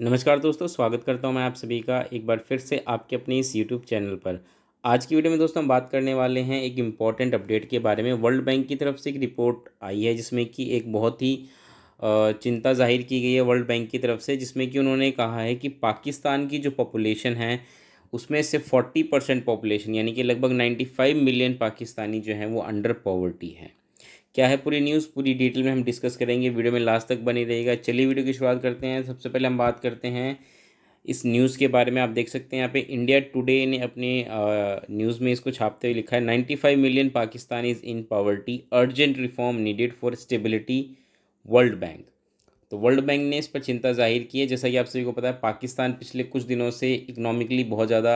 नमस्कार दोस्तों स्वागत करता हूं मैं आप सभी का एक बार फिर से आपके अपने इस यूट्यूब चैनल पर आज की वीडियो में दोस्तों हम बात करने वाले हैं एक इम्पॉर्टेंट अपडेट के बारे में वर्ल्ड बैंक की तरफ से एक रिपोर्ट आई है जिसमें कि एक बहुत ही चिंता जाहिर की गई है वर्ल्ड बैंक की तरफ से जिसमें कि उन्होंने कहा है कि पाकिस्तान की जो पॉपुलेशन है उसमें से फोर्टी परसेंट पॉपुलेशन यानी कि लगभग नाइन्टी फाइव मिलियन पाकिस्तानी जो हैं वो अंडर पॉवर्टी है क्या है पूरी न्यूज़ पूरी डिटेल में हम डिस्कस करेंगे वीडियो में लास्ट तक बनी रहेगा चलिए वीडियो की शुरुआत करते हैं सबसे पहले हम बात करते हैं इस न्यूज़ के बारे में आप देख सकते हैं यहाँ पे इंडिया टुडे ने अपने न्यूज़ में इसको छापते हुए लिखा है ninety five million Pakistan is in poverty urgent reform needed for stability world bank तो वर्ल्ड बैंक ने इस पर चिंता जाहिर की है जैसा कि आप सभी को पता है पाकिस्तान पिछले कुछ दिनों से इकनॉमिकली बहुत ज़्यादा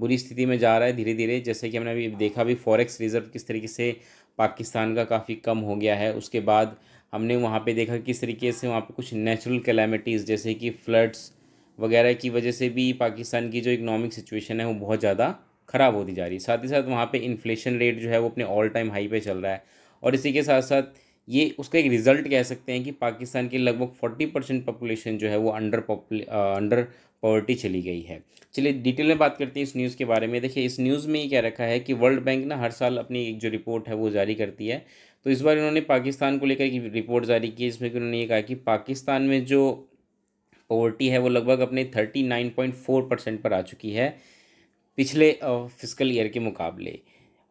बुरी स्थिति में जा रहा है धीरे धीरे जैसे कि हमने अभी देखा भी फॉरेक्स रिजर्व किस तरीके से पाकिस्तान का काफ़ी कम हो गया है उसके बाद हमने वहाँ पे देखा किस तरीके से वहाँ पे कुछ नेचुरल कैलामिटीज़ जैसे कि फ्लड्स वगैरह की वजह से भी पाकिस्तान की जो इकनॉमिक सिचुएशन है वो बहुत ज़्यादा ख़राब होती जा रही है साथ ही साथ वहाँ पे इन्फ्लेशन रेट जो है वो अपने ऑल टाइम हाई पे चल रहा है और इसी के साथ साथ ये उसका एक रिज़ल्ट कह सकते हैं कि पाकिस्तान के लगभग फोर्टी परसेंट पॉपुलेशन जो है वो अंडर अंडर पॉवर्टी चली गई है चलिए डिटेल में बात करते हैं इस न्यूज़ के बारे में देखिए इस न्यूज़ में ये क्या रखा है कि वर्ल्ड बैंक ना हर साल अपनी एक जो रिपोर्ट है वो जारी करती है तो इस बार इन्होंने पाकिस्तान को लेकर एक रिपोर्ट जारी की इसमें कि उन्होंने ये कहा कि पाकिस्तान में जो पॉवर्टी है वो लगभग अपने thirty nine point four percent पर आ चुकी है पिछले फिजिकल ईयर के मुकाबले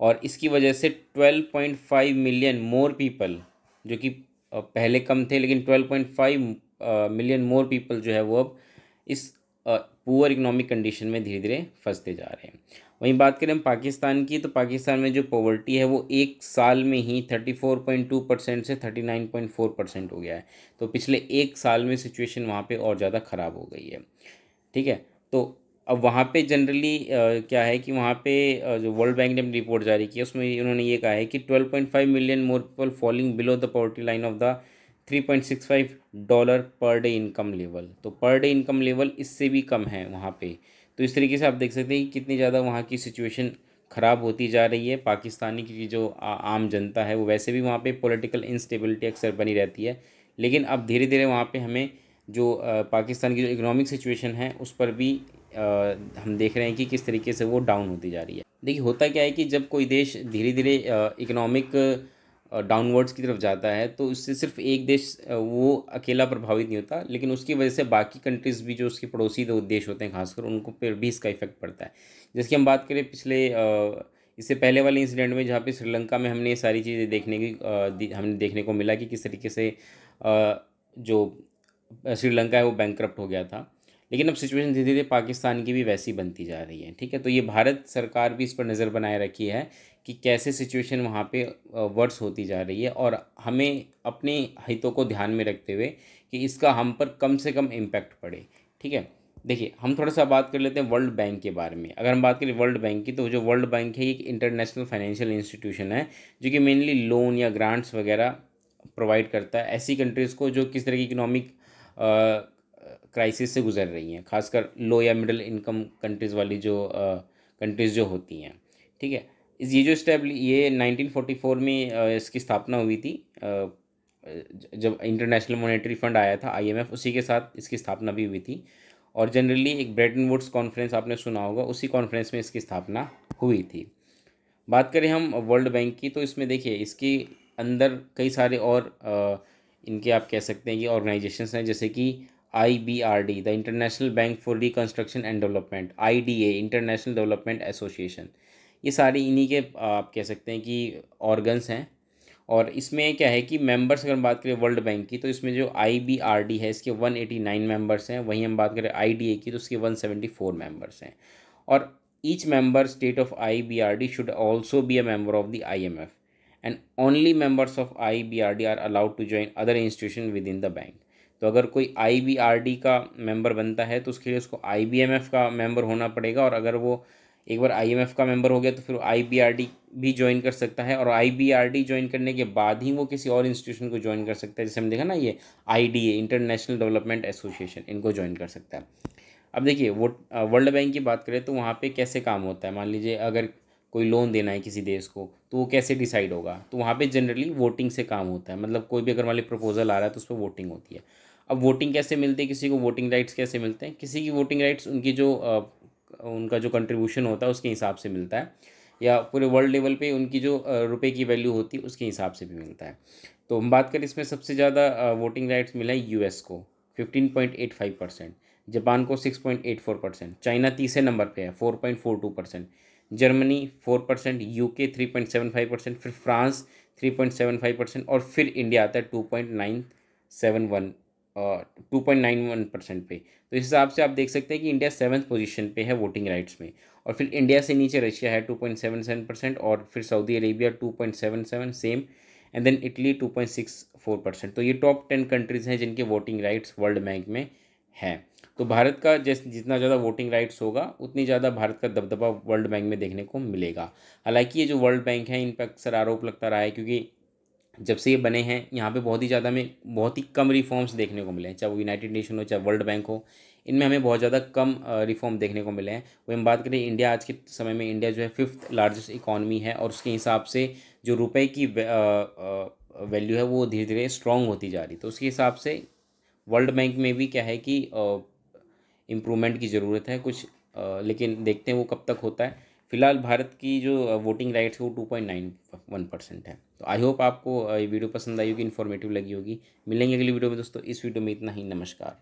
और इसकी वजह से twelve point five million more people जो कि पहले कम थे लेकिन twelve point five million more people जो है वो अब इस पुअर इकोनॉमिक कंडीशन में धीरे धीरे फंसते जा रहे हैं वहीं बात करें पाकिस्तान की तो पाकिस्तान में जो पॉवर्टी है वो एक साल में ही thirty four point two percent से thirty nine point four percent हो गया है तो पिछले एक साल में सिचुएशन वहाँ पे और ज़्यादा ख़राब हो गई है ठीक है तो अब वहाँ पे जनरली क्या है कि वहाँ पे जो वर्ल्ड बैंक ने अपनी रिपोर्ट जारी की है उसमें उन्होंने ये कहा है कि five million more people falling below the poverty line of the three point six five dollar per day income level तो पर डे इनकम लेवल इससे भी कम है वहाँ पे तो इस तरीके से आप देख सकते हैं कि कितनी ज़्यादा वहाँ की सिचुएशन ख़राब होती जा रही है पाकिस्तानी की जो आ, आम जनता है वो वैसे भी वहाँ पे पॉलिटिकल इंस्टेबिलिटी अक्सर बनी रहती है लेकिन अब धीरे धीरे वहाँ पर हमें जो आ, पाकिस्तान की जो इकोनॉमिक सिचुएशन है उस पर भी आ, हम देख रहे हैं कि किस तरीके से वो डाउन होती जा रही है देखिए होता क्या है कि जब कोई देश धीरे धीरे इकनॉमिक डाउनवर्ड्स की तरफ जाता है तो उससे सिर्फ एक देश वो अकेला प्रभावित नहीं होता लेकिन उसकी वजह से बाकी कंट्रीज़ भी जो उसके पड़ोसी देश होते हैं खासकर उनको पर भी इसका इफेक्ट पड़ता है जैसे हम बात करें पिछले इससे पहले वाले इंसिडेंट में जहाँ पे श्रीलंका में हमने ये सारी चीज़ें देखने की हमने देखने को मिला कि किस तरीके से जो श्रीलंका है वो बैंक हो गया था लेकिन अब सिचुएशन धीरे धीरे पाकिस्तान की भी वैसी बनती जा रही है ठीक है तो ये भारत सरकार भी इस पर नज़र बनाए रखी है कि कैसे सिचुएशन वहाँ पे वर्स होती जा रही है और हमें अपने हितों को ध्यान में रखते हुए कि इसका हम पर कम से कम इम्पैक्ट पड़े ठीक है देखिए हम थोड़ा सा बात कर लेते हैं वर्ल्ड बैंक के बारे में अगर हम बात करें वर्ल्ड बैंक की तो जो वर्ल्ड बैंक है एक इंटरनेशनल फाइनेंशियल इंस्टीट्यूशन है जो कि मेनली लोन या ग्रांट्स वगैरह प्रोवाइड करता है ऐसी कंट्रीज़ को जो किस तरह की इकोनॉमिक क्राइसिस से गुजर रही हैं खासकर लो या मिडिल इनकम कंट्रीज़ वाली जो कंट्रीज़ जो होती हैं ठीक है ये जो स्टेबल ये 1944 में इसकी स्थापना हुई थी जब इंटरनेशनल मॉनेटरी फंड आया था आईएमएफ उसी के साथ इसकी स्थापना भी हुई थी और जनरली एक ब्रेटन वुड्स कॉन्फ्रेंस आपने सुना होगा उसी कॉन्फ्रेंस में इसकी स्थापना हुई थी बात करें हम वर्ल्ड बैंक की तो इसमें देखिए इसके अंदर कई सारे और इनके आप कह सकते हैं कि ऑर्गेनाइजेशंस हैं जैसे कि I B R D the international bank for reconstruction and development I D A international development association ये सारी इन्हीं के आप कह सकते हैं कि ऑर्गन्स हैं और इसमें क्या है कि मेंबर्स अगर हम बात करें वर्ल्ड बैंक की तो इसमें जो आई बी आर डी है इसके वन एटी नाइन मेम्बर्स हैं वहीं हम बात करें आई डी ए की तो उसके वन सेवेंटी फोर मेम्बर्स हैं और each member state of I B R D should also be a member of the I M F and only members of I B R D are allowed to join other institution within the bank तो अगर कोई आई का member बनता है तो उसके लिए उसको आई का मेंबर होना पड़ेगा और अगर वो एक बार आई का मेंबर हो गया तो फिर आई भी ज्वाइन कर सकता है और आई ज्वाइन करने के बाद ही वो किसी और इंस्टीट्यूशन को ज्वाइन कर सकता है जैसे हम देखा ना ये आई इंटरनेशनल डेवलपमेंट एसोसिएशन इनको ज्वाइन कर सकता है अब देखिए वो वर्ल्ड बैंक की बात करें तो वहाँ पे कैसे काम होता है मान लीजिए अगर कोई लोन देना है किसी देश को तो वो कैसे डिसाइड होगा तो वहाँ पे जनरली वोटिंग से काम होता है मतलब कोई भी अगर मान ली प्रपोजल आ रहा है तो उस पर वोटिंग होती है अब वोटिंग कैसे मिलती है किसी को वोटिंग राइट्स कैसे मिलते हैं किसी की वोटिंग राइट्स उनकी जो उनका जो कंट्रीब्यूशन होता है उसके हिसाब से मिलता है या पूरे वर्ल्ड लेवल पे उनकी जो रुपए की वैल्यू होती है उसके हिसाब से भी मिलता है तो हम बात करें इसमें सबसे ज़्यादा वोटिंग राइट्स मिला है यूएस को fifteen point eight five percent Japan को six point eight four percent China तीसरे नंबर पे है four point four two percent Germany four percent U K three point seven five percent फिर France three point seven five percent और फिर India आता है two point nine seven one two point nine one percent पे तो इस हिसाब से आप देख सकते हैं कि इंडिया सेवन्थ पोजीशन पे है वोटिंग राइट्स में और फिर इंडिया से नीचे रशिया है two point seven seven percent और फिर Saudi Arabia two point seven seven same and then Italy two point six four percent तो ये टॉप टेन कंट्रीज़ हैं जिनके वोटिंग राइट्स वर्ल्ड बैंक में है तो भारत का जैस जितना ज़्यादा वोटिंग राइट्स होगा उतनी ज़्यादा भारत का दबदबा वर्ल्ड बैंक में देखने को मिलेगा हालांकि ये जो वर्ल्ड बैंक है इन पर अक्सर आरोप लगता रहा है क्योंकि जब से ये बने हैं यहाँ पे बहुत ही ज़्यादा हमें बहुत ही कम रिफॉर्म्स देखने को मिले हैं चाहे वो यूनाइटेड नेशन हो चाहे वर्ल्ड बैंक हो इनमें हमें बहुत ज़्यादा कम रिफॉर्म देखने को मिले हैं वही हम बात करें इंडिया आज के समय में इंडिया जो है फिफ्थ लार्जेस्ट इकॉनमी है और उसके हिसाब से जो रुपए की वैल्यू है वो धीरे धीरे स्ट्रॉन्ग होती जा रही तो उसके हिसाब से वर्ल्ड बैंक में भी क्या है कि इम्प्रूवमेंट की ज़रूरत है कुछ लेकिन देखते हैं वो कब तक होता है फिलहाल भारत की जो वोटिंग राइट्स है वो two point nine one percent है तो आई होप आपको ये वीडियो पसंद आई होगी इन्फॉर्मेटिव लगी होगी मिलेंगे अगली वीडियो में दोस्तों इस वीडियो में इतना ही नमस्कार